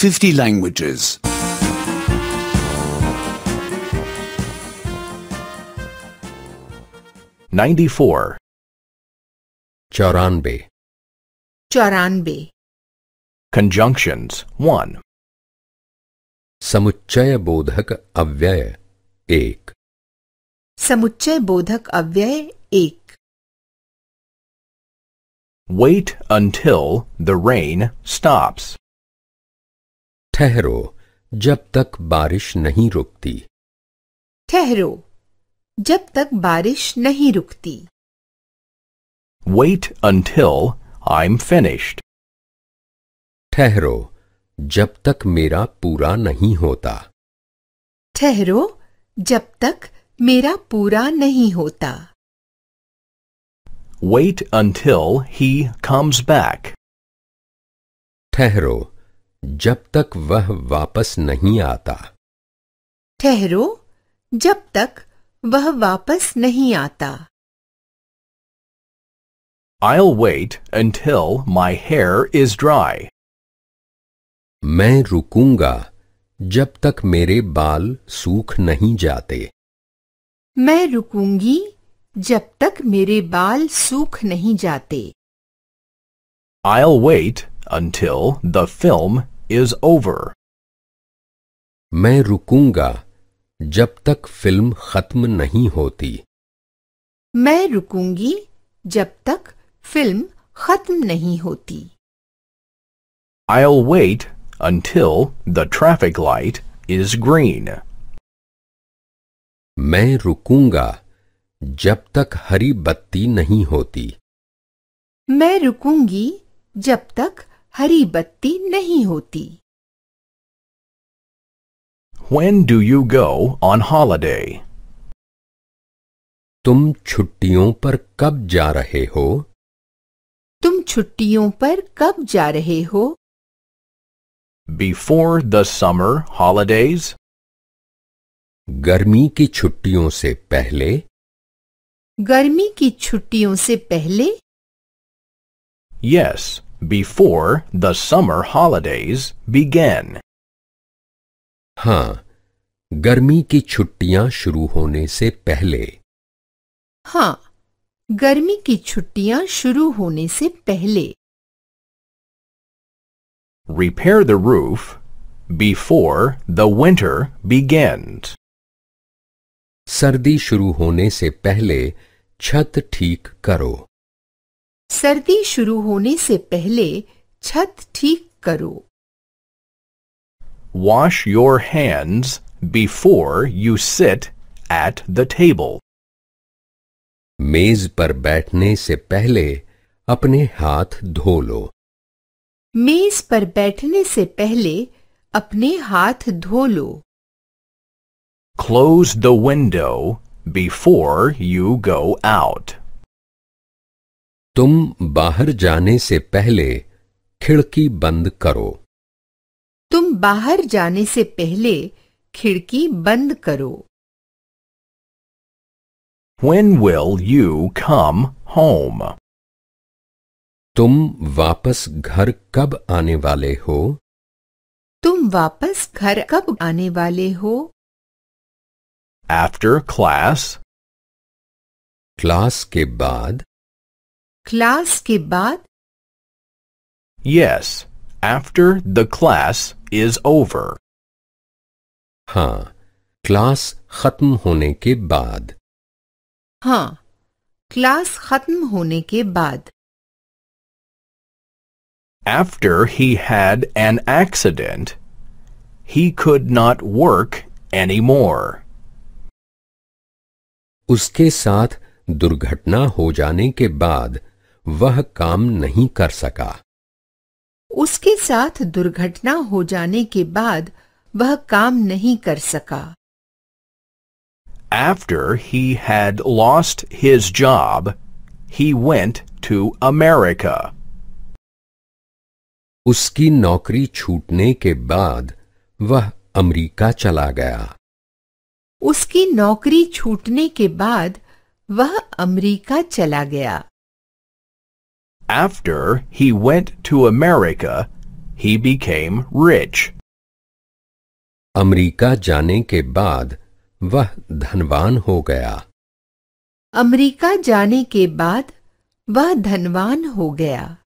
50 languages. 94 Charanbe Charanbe Conjunctions 1 Samuchaya bodhak avyaya 1 Samuchaya bodhak avyaya 1 Wait until the rain stops. ठहरो जब तक बारिश नहीं रुकती ठहरो जब तक बारिश नहीं रुकती Wait आई एम फिनिश्ड ठहरो जब तक मेरा पूरा नहीं होता ठहरो जब तक मेरा पूरा नहीं होता wait until he comes back ठहरो जब तक वह वापस नहीं आता ठहरो जब तक वह वापस नहीं आता I'll wait until my hair is dry. मैं रुकूंगा जब तक मेरे बाल सूख नहीं जाते मैं रुकूंगी जब तक मेरे बाल सूख नहीं जाते I'll wait until the film is over. मैं रुकूंगा जब तक फिल्म खत्म नहीं होती मैं रुकूंगी जब तक फिल्म खत्म नहीं होती I'll wait until the traffic light is green. मैं रुकूंगा जब तक हरी बत्ती नहीं होती मैं रुकूंगी जब तक हरी बत्ती नहीं होती When do you go on holiday? तुम छुट्टियों पर कब जा रहे हो तुम छुट्टियों पर कब जा रहे हो Before the summer holidays? गर्मी की छुट्टियों से पहले गर्मी की छुट्टियों से पहले Yes, before the summer holidays begin. हाँ, गर्मी की छुट्टियां शुरू होने से पहले हाँ, गर्मी की छुट्टियां शुरू होने से पहले Repair the roof before the winter begins. सर्दी शुरू होने से पहले छत ठीक करो सर्दी शुरू होने से पहले छत ठीक करो wash your hands before you sit at the table मेज पर बैठने से पहले अपने हाथ धो लो मेज पर बैठने से पहले अपने हाथ धो लो close the window before you go out तुम बाहर जाने से पहले खिड़की बंद करो तुम बाहर जाने से पहले खिड़की बंद करो When will you come home? तुम वापस घर कब आने वाले हो तुम वापस घर कब आने वाले हो After class? क्लास के बाद क्लास के बाद Yes, after the class is over. हाँ, क्लास खत्म होने के बाद हाँ, क्लास खत्म होने के बाद After he had an accident, he could not work anymore. उसके साथ दुर्घटना हो जाने के बाद वह काम नहीं कर सका उसके साथ दुर्घटना हो जाने के बाद वह काम नहीं कर सका After he had lost his job, he went to America. उसकी नौकरी छूटने के बाद वह अमरीका चला गया उसकी नौकरी छूटने के बाद वह अमरीका चला गया After he went to America, he became rich. America जाने के बाद वह धनवान हो गया अमेरिका जाने के बाद वह धनवान हो गया